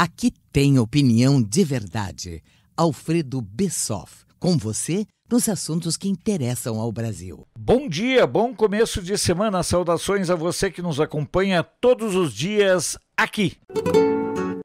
Aqui tem opinião de verdade. Alfredo Bessoff, com você nos assuntos que interessam ao Brasil. Bom dia, bom começo de semana. Saudações a você que nos acompanha todos os dias aqui.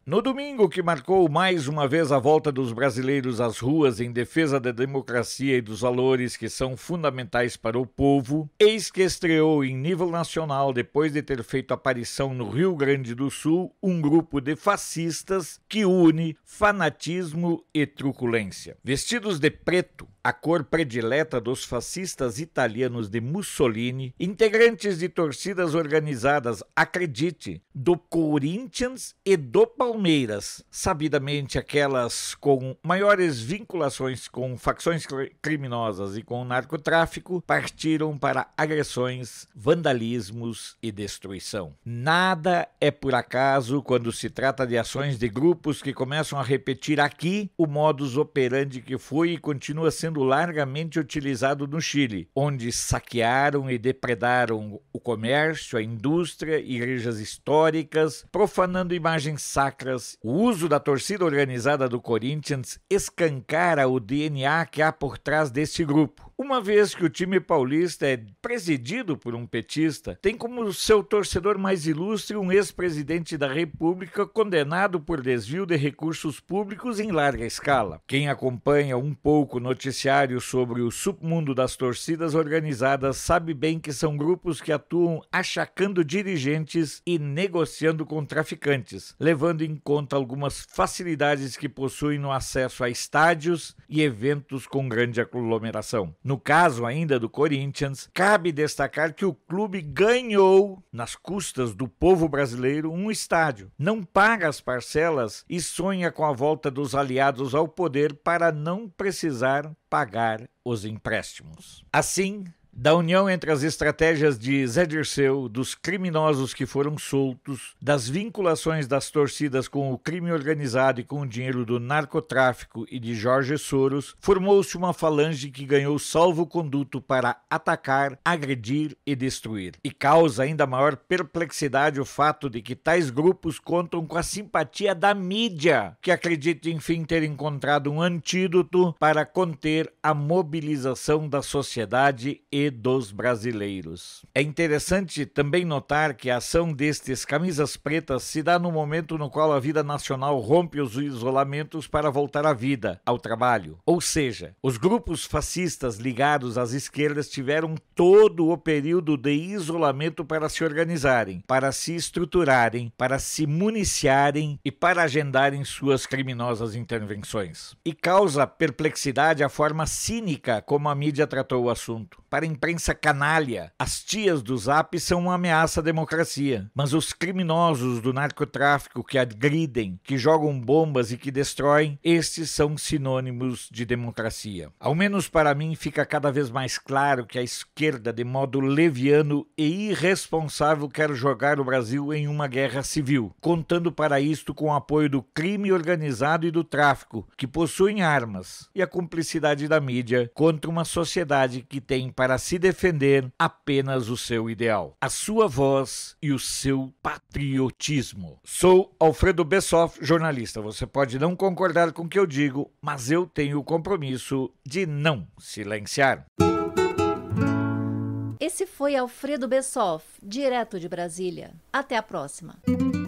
No domingo, que marcou mais uma vez a volta dos brasileiros às ruas em defesa da democracia e dos valores que são fundamentais para o povo, eis que estreou em nível nacional, depois de ter feito aparição no Rio Grande do Sul, um grupo de fascistas que une fanatismo e truculência. Vestidos de preto, a cor predileta dos fascistas italianos de Mussolini, integrantes de torcidas organizadas, acredite, do Corinthians e do Palmeiras, sabidamente aquelas com maiores vinculações com facções criminosas e com o narcotráfico, partiram para agressões, vandalismos e destruição. Nada é por acaso quando se trata de ações de grupos que começam a repetir aqui o modus operandi que foi e continua sendo sendo largamente utilizado no Chile, onde saquearam e depredaram o comércio, a indústria, igrejas históricas, profanando imagens sacras. O uso da torcida organizada do Corinthians escancara o DNA que há por trás deste grupo. Uma vez que o time paulista é presidido por um petista, tem como seu torcedor mais ilustre um ex-presidente da República condenado por desvio de recursos públicos em larga escala. Quem acompanha um pouco o noticiário noticiário sobre o submundo das torcidas organizadas sabe bem que são grupos que atuam achacando dirigentes e negociando com traficantes, levando em conta algumas facilidades que possuem no acesso a estádios e eventos com grande aglomeração. No caso ainda do Corinthians, cabe destacar que o clube ganhou, nas custas do povo brasileiro, um estádio. Não paga as parcelas e sonha com a volta dos aliados ao poder para não precisar pagar os empréstimos. Assim, da união entre as estratégias de Zé Dirceu, dos criminosos que foram soltos, das vinculações das torcidas com o crime organizado e com o dinheiro do narcotráfico e de Jorge Soros, formou-se uma falange que ganhou salvo-conduto para atacar, agredir e destruir. E causa ainda maior perplexidade o fato de que tais grupos contam com a simpatia da mídia, que acredita, enfim, ter encontrado um antídoto para conter a mobilização da sociedade e dos brasileiros. É interessante também notar que a ação destes camisas pretas se dá no momento no qual a vida nacional rompe os isolamentos para voltar à vida, ao trabalho. Ou seja, os grupos fascistas ligados às esquerdas tiveram todo o período de isolamento para se organizarem, para se estruturarem, para se municiarem e para agendarem suas criminosas intervenções. E causa perplexidade a forma cínica como a mídia tratou o assunto. Para imprensa canalha. As tias do Zap são uma ameaça à democracia. Mas os criminosos do narcotráfico que agridem, que jogam bombas e que destroem, estes são sinônimos de democracia. Ao menos para mim fica cada vez mais claro que a esquerda, de modo leviano e irresponsável, quer jogar o Brasil em uma guerra civil, contando para isto com o apoio do crime organizado e do tráfico, que possuem armas, e a cumplicidade da mídia contra uma sociedade que tem para se defender apenas o seu ideal, a sua voz e o seu patriotismo. Sou Alfredo Bessoff, jornalista. Você pode não concordar com o que eu digo, mas eu tenho o compromisso de não silenciar. Esse foi Alfredo Bessoff, direto de Brasília. Até a próxima.